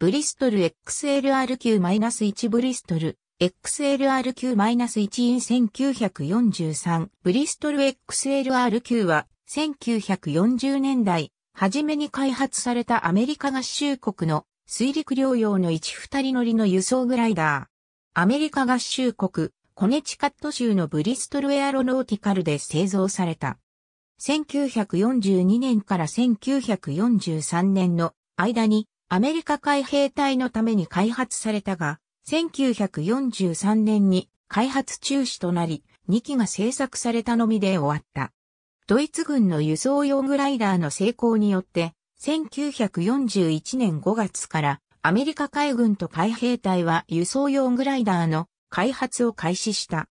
ブリストル XLRQ-1 ブリストル XLRQ-1 イン1943ブリストル XLRQ は1940年代初めに開発されたアメリカ合衆国の水陸両用の1-2人乗りの輸送グライダー。アメリカ合衆国コネチカット州のブリストルエアロノーティカルで製造された。1942年から1943年の間にアメリカ海兵隊のために開発されたが、1943年に開発中止となり、2機が製作されたのみで終わった。ドイツ軍の輸送用グライダーの成功によって、1941年5月からアメリカ海軍と海兵隊は輸送用グライダーの開発を開始した。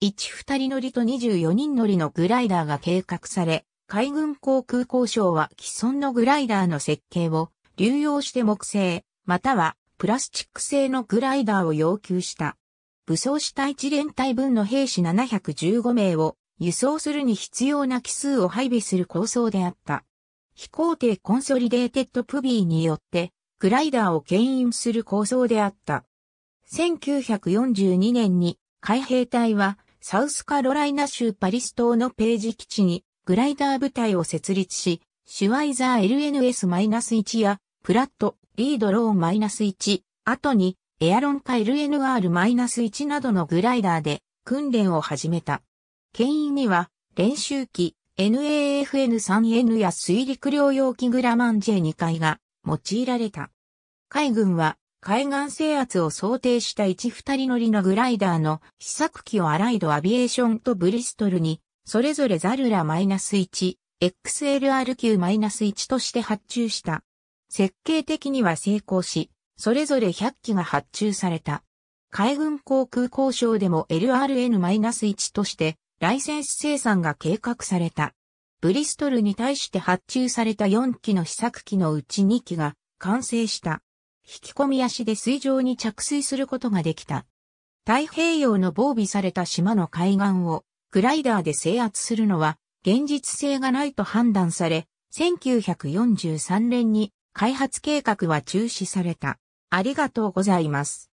1-2人乗りと24人乗りのグライダーが計画され、海軍航空交渉は既存のグライダーの設計を流用して木製、またはプラスチック製のグライダーを要求した。武装した一連隊分の兵士715名を輸送するに必要な奇数を配備する構想であった。飛行艇コンソリデーテッドプビーによって、グライダーを牽引する構想であった。1942年に海兵隊はサウスカロライナ州パリス島のページ基地にグライダー部隊を設立し、シュワイザー LNS-1 やプラット、リードローマイナス1、後に、エアロンか LNR-1 などのグライダーで訓練を始めた。牽引には、練習機、NAFN3N や水陸両用機グラマン J2 回が用いられた。海軍は、海岸制圧を想定した1、2人乗りのグライダーの試作機をアライドアビエーションとブリストルに、それぞれザルラ -1、XLR 級 -1 として発注した。設計的には成功し、それぞれ100機が発注された。海軍航空交渉でも LRN-1 としてライセンス生産が計画された。ブリストルに対して発注された4機の試作機のうち2機が完成した。引き込み足で水上に着水することができた。太平洋の防備された島の海岸をグライダーで制圧するのは現実性がないと判断され、1943年に開発計画は中止された。ありがとうございます。